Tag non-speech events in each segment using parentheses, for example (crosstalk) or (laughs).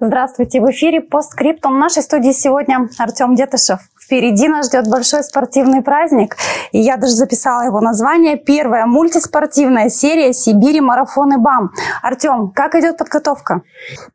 Здравствуйте, в эфире «Постскриптум». В нашей студии сегодня Артем Детышев, Впереди нас ждет большой спортивный праздник. И я даже записала его название. Первая мультиспортивная серия «Сибири. «Марафоны БАМ». Артем, как идет подготовка?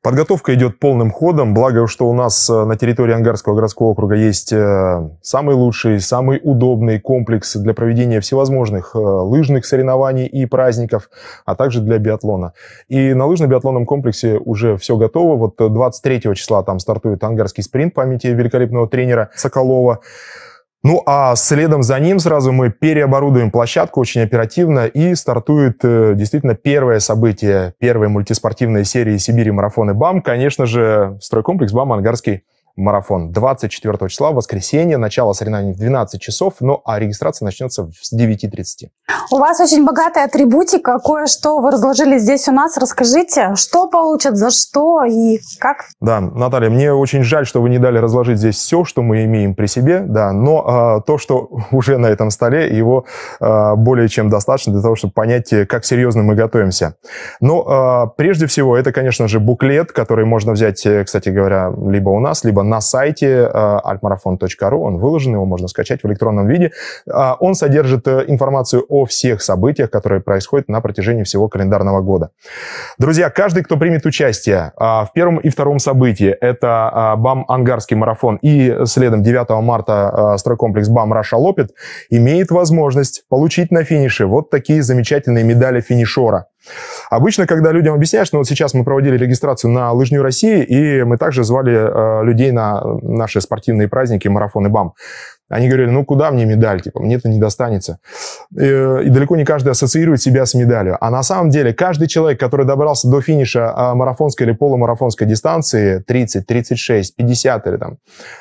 Подготовка идет полным ходом. Благо, что у нас э, на территории Ангарского городского округа есть э, самый лучший, самый удобный комплекс для проведения всевозможных э, лыжных соревнований и праздников, а также для биатлона. И на лыжно-биатлонном комплексе уже все готово. Вот 23 числа там стартует ангарский спринт памяти великолепного тренера Соколова такого. Ну а следом за ним сразу мы переоборудуем площадку очень оперативно и стартует э, действительно первое событие первой мультиспортивной серии Сибири марафоны БАМ, конечно же, стройкомплекс БАМ Ангарский марафон. 24 числа, воскресенье, начало соревнований в 12 часов, ну а регистрация начнется с 9.30. У вас очень богатая атрибутика, кое-что вы разложили здесь у нас. Расскажите, что получат, за что и как? Да, Наталья, мне очень жаль, что вы не дали разложить здесь все, что мы имеем при себе, да, но а, то, что (laughs) уже на этом столе, его а, более чем достаточно для того, чтобы понять, э, как серьезно мы готовимся. Но а, прежде всего, это, конечно же, буклет, который можно взять, э, кстати говоря, либо у нас, либо на сайте а, он выложен, его можно скачать в электронном виде. А, он содержит э, информацию о всех событиях, которые происходят на протяжении всего календарного года. Друзья, каждый, кто примет участие а, в первом и втором событии, это а, БАМ «Ангарский марафон» и следом 9 марта а, стройкомплекс БАМ «Раша Лопит имеет возможность получить на финише вот такие замечательные медали финишора. Обычно, когда людям объясняешь, ну вот сейчас мы проводили регистрацию на Лыжню России, и мы также звали э, людей на наши спортивные праздники, марафоны БАМ. Они говорили, ну куда мне медаль, типа, мне это не достанется. И, и далеко не каждый ассоциирует себя с медалью. А на самом деле каждый человек, который добрался до финиша а, марафонской или полумарафонской дистанции, 30, 36, 50 или там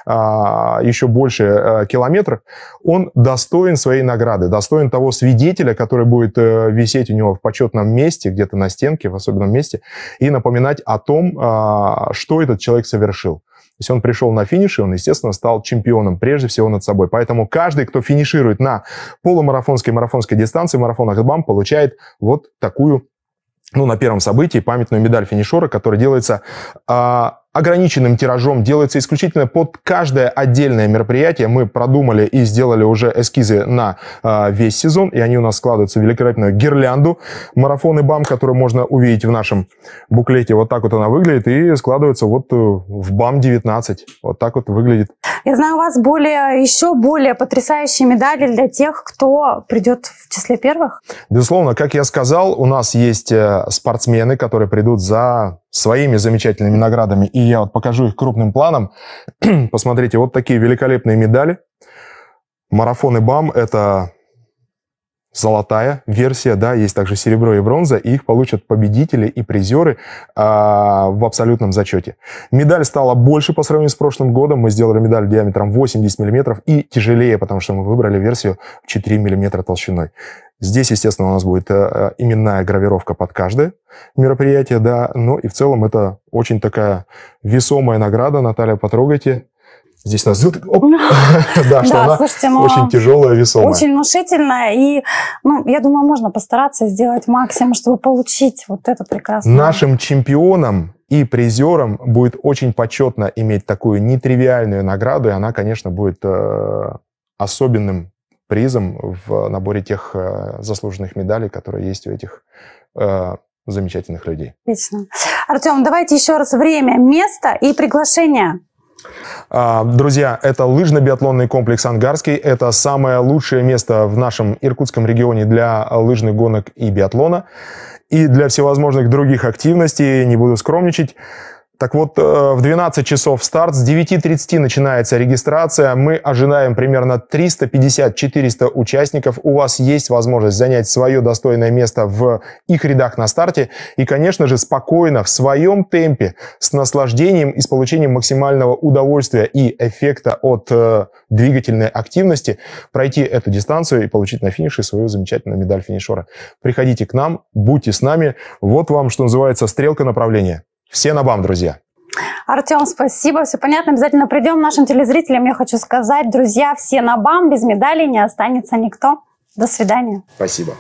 а, еще больше а, километров, он достоин своей награды, достоин того свидетеля, который будет а, висеть у него в почетном месте, где-то на стенке, в особенном месте, и напоминать о том, а, что этот человек совершил. То есть он пришел на финиш, и он, естественно, стал чемпионом, прежде всего над собой. Поэтому каждый, кто финиширует на полумарафонской марафонской дистанции, марафонах БАМ, получает вот такую ну, на первом событии памятную медаль финишера, которая делается а, ограниченным тиражом, делается исключительно под каждое отдельное мероприятие. Мы продумали и сделали уже эскизы на э, весь сезон, и они у нас складываются в великолепную гирлянду марафоны, бам, который можно увидеть в нашем буклете. Вот так вот она выглядит и складывается вот э, в бам 19. Вот так вот выглядит. Я знаю, у вас более, еще более потрясающие медали для тех, кто придет в числе первых. Безусловно, как я сказал, у нас есть э, спортсмены, которые придут за своими замечательными наградами. И я вот покажу их крупным планом. (clears throat) Посмотрите, вот такие великолепные медали. Марафоны БАМ – это золотая версия, да, есть также серебро и бронза, и их получат победители и призеры э, в абсолютном зачете. Медаль стала больше по сравнению с прошлым годом, мы сделали медаль диаметром 80 мм и тяжелее, потому что мы выбрали версию в 4 мм толщиной. Здесь, естественно, у нас будет э, э, именная гравировка под каждое мероприятие, да, но ну и в целом это очень такая весомая награда. Наталья, потрогайте. Здесь нас зил, оп, (laughs) да, что она ну, очень тяжелая, весомая. Очень внушительная, и, ну, я думаю, можно постараться сделать максимум, чтобы получить вот это прекрасное. Нашим чемпионом и призером будет очень почетно иметь такую нетривиальную награду, и она, конечно, будет э, особенным призом в наборе тех э, заслуженных медалей, которые есть у этих э, замечательных людей. Отлично. Артем, давайте еще раз время, место и приглашение. А, друзья, это лыжно-биатлонный комплекс «Ангарский». Это самое лучшее место в нашем Иркутском регионе для лыжных гонок и биатлона. И для всевозможных других активностей, не буду скромничать, так вот, э, в 12 часов старт, с 9.30 начинается регистрация. Мы ожидаем примерно 350-400 участников. У вас есть возможность занять свое достойное место в их рядах на старте. И, конечно же, спокойно, в своем темпе, с наслаждением и с получением максимального удовольствия и эффекта от э, двигательной активности пройти эту дистанцию и получить на финише свою замечательную медаль финишера. Приходите к нам, будьте с нами. Вот вам, что называется, стрелка направления. Все на бам, друзья. Артем, спасибо, все понятно. Обязательно придем нашим телезрителям. Я хочу сказать, друзья, все на бам, без медалей не останется никто. До свидания. Спасибо.